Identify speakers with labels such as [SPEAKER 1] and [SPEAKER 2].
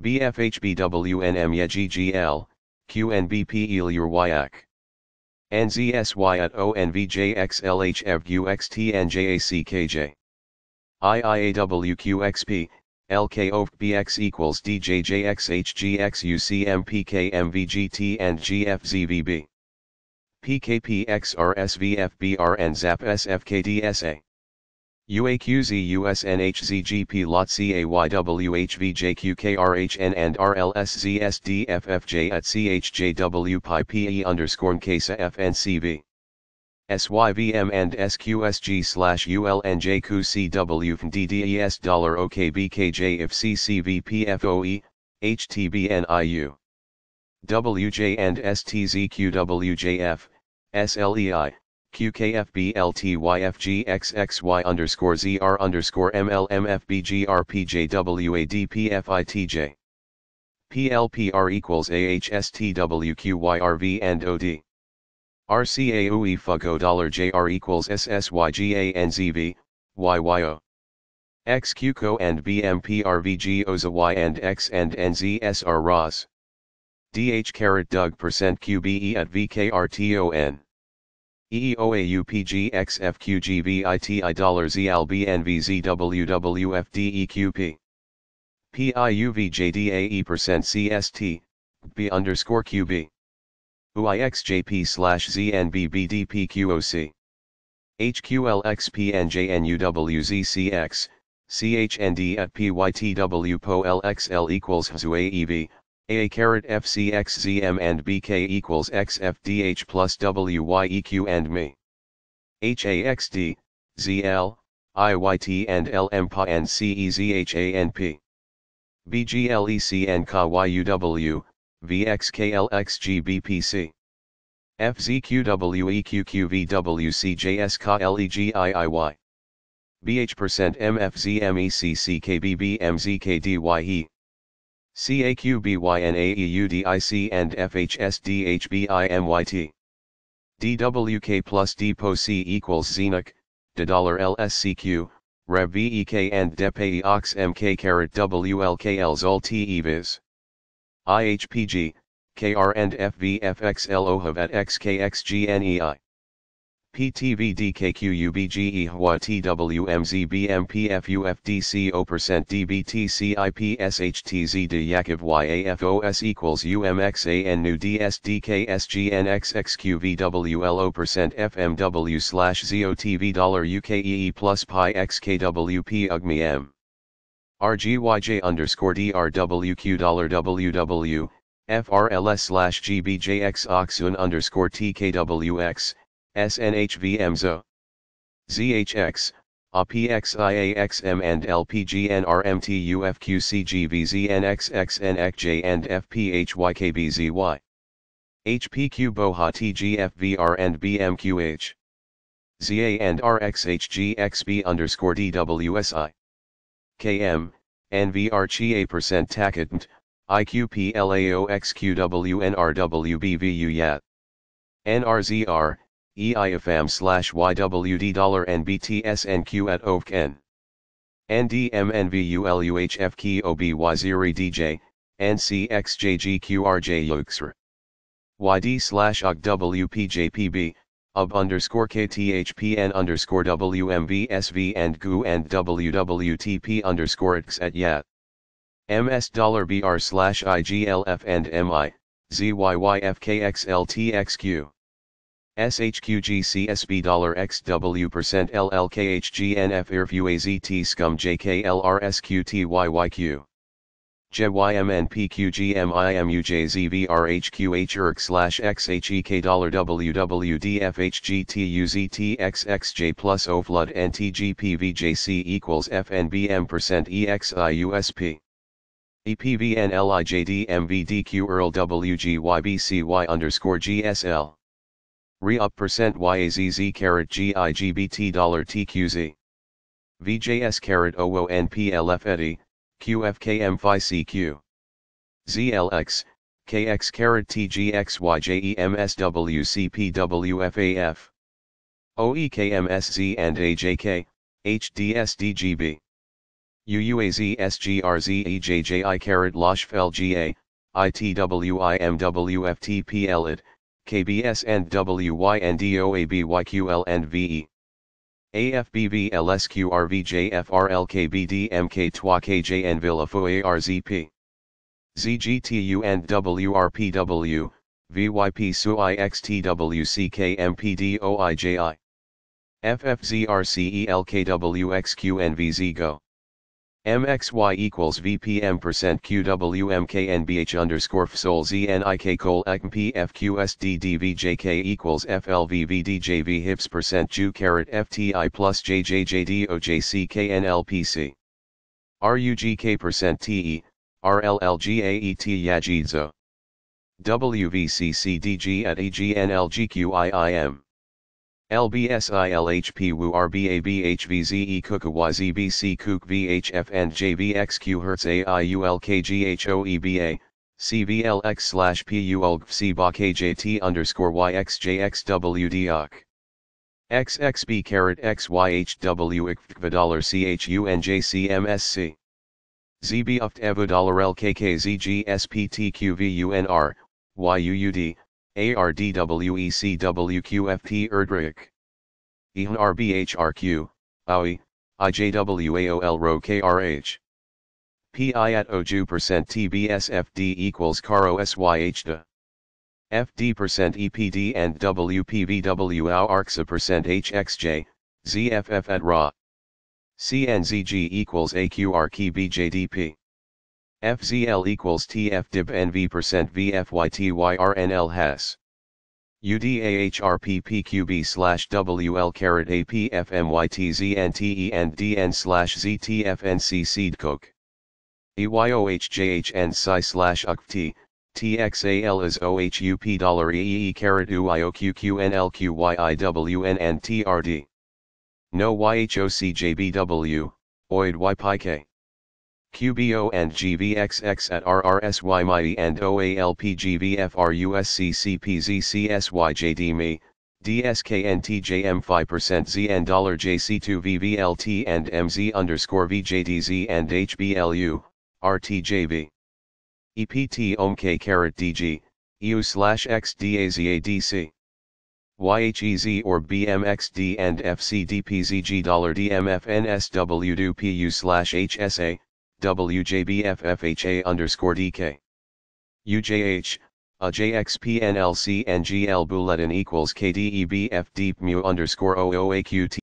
[SPEAKER 1] BFHBWNM QNBP NZSY at ONVJXLHFUXTNJACKJ. IIAWQXP, LKOFBX equals DJJXHGXUCMPKMVGT and ZAP SFKDSA. UAQZUSNHZGP lot CAYWHVJQKRHN and RLSZSDFFJ at CHJWPIPE underscore CASA FNCV. SYVM and SQSG slash ULNJQCW DDES dollar OKBKJ if CCVPFOE, HTBNIU. WJ and STZQWJF, SLEI. QKFBLTYFGXXY underscore ZR underscore MLMFBGRPJWADPFITJ. PLPR equals AHSTWQYRV and OD. RCAOE FUGO dollar JR equals SSYGANZV, YYO. XQCO and BMPRVGOZY and X and NZSR ROS. DH carrot Doug percent QBE at VKRTON. EEOAUPGXFQGBITI ZLBNVZWWFDEQP PIUVJDAE percent CST B underscore QB UIXJP slash ZNBBDPQOC HQLXPNJNUWZCX at equals HZUAEB a carrot FCXZM and BK equals XFDH plus WYEQ and me. HAXD, ZL, IYT and LMPA and CEZHANP. BGLEC and KYUW, VXKLXGBPC. FZQWEQQVWCJSKLEGIIY. BH% MFZMECCKBBMZKDYE. CAQBYNAEUDIC and FHSDHBIMYT. DWK plus DPOC equals Zenoc, DLSCQ, RevVEK and DepeOx MK carat WLKLs all TEVs. IHPG, KR and FVFXLOHAV at XKXGNEI. PTV DKQUBGE HWA TWMZBMPFUFDCO percent DBTCIPSHTZ de Yakov YAFOS equals UMXAN new DSDKSGNXXQVWLO percent FMW slash ZOTV dollar UKEE plus Pi XKWP UGMI M. RGYJ underscore DRWQ dollar WW, FRLS slash GBJX Oxun underscore TKWX, SNHVMZO, ZHX, APXIAXM and LPGNRMTUFQCGVZNXXNXJ and FPHYKBZY. HPQ BOHA TGFVR and BMQH. ZA and RXHGXB underscore DWSI. KM, NVR CHIA percent TACITNT, IQPLAOXQWNRWBVU YAT. NRZR, EIFM slash YWD dollar NBTSNQ at OVKN. NDMNVULUHF key DJ, NCXJGQRJ YD slash UGWPJPB, UB underscore KTHPN underscore WMVSV and GU and WWTP underscore X at YAT. MS dollar BR slash IGLF and MI, ZYYFKXLTXQ. SHQGCSB dollar XW percent LLKHGNF IRFUAZT SCUM JKLRSQTYYQ slash XHEK dollar WWDFHGTUZTXXJ plus O flood NTGPVJC equals FNBM percent EXIUSP EPVNLIJDMVDQ WGYBCY underscore GSL re up percent YAZZ carat GIGBT dollar TQZ. VJS carat OO QFKM phi CQ. ZLX, KX carat TGXYJEMSWCPWFAF. OEKMSZ and AJK, HDSDGB. UUAZSGRZEJJI carat LOSHFELGA, ITWIMWFTPLID, KBS and WYNDOABYQL and VE. AFBBLSQRVJFRLKBDMK2KJN VillaFOARZP. ZGTU and WRPW, VYP SUIXTWCKMPDOIJI. FFZRCELKWXQNVZGO. MXY equals VPM percent QWMKNBH underscore FSOL ZNIK COL ACMPFQSDDVJK equals FLVVDJV HIPS percent JU carat FTI plus JJJDOJCKNLPC. RUGK percent TE, RLLGAET YAJIDZO. WVCCDG at EGNLGQIIM. LBSILHP WU RBABHVZE KUK VHF and JVXQ Hertz AIULKGHOEBA, CVLX slash PULG underscore YXJXWDOC. XXB carat XYHW dollar CHUNJCMSC. ZBUFT EVA dollar LKKZGSPTQVUNR, YUUD, ARDWECWQFP IJWAOL RO KRH. PI at OJU percent TBS equals CARO FD percent EPD and WPVW ARCSA percent HXJ, ZFF at RA. CNZG equals A Q R Q B J D P. BJDP. FZL equals TF div NV percent VFYTYRNL has. UDAHRPPQB slash WL carat APFMYTZNTE and DN slash ZTFNC seedcook. EYOHJHN psi slash UCTTXAL TXAL is OHUP dollar EE carat UIOQQNLQYIWN and TRD. No YHOCJBW, OID YPK. QBO and GVXX at RRSYMI and and OALPGVFRUSCCPZCSYJDME, DSKNTJM 5% ZN $JC2VVLT and MZ underscore VJDZ and HBLU, RTJV. EPT OMK DG, EU slash XDAZADC. YHEZ or BMXD and FCDPZG dollar DMFNSWDPU slash HSA, WJBFFHA underscore DK. UJH, AJXPNLCNGL and GL Bulletin equals KDEBF Deep Mu underscore OOAQT.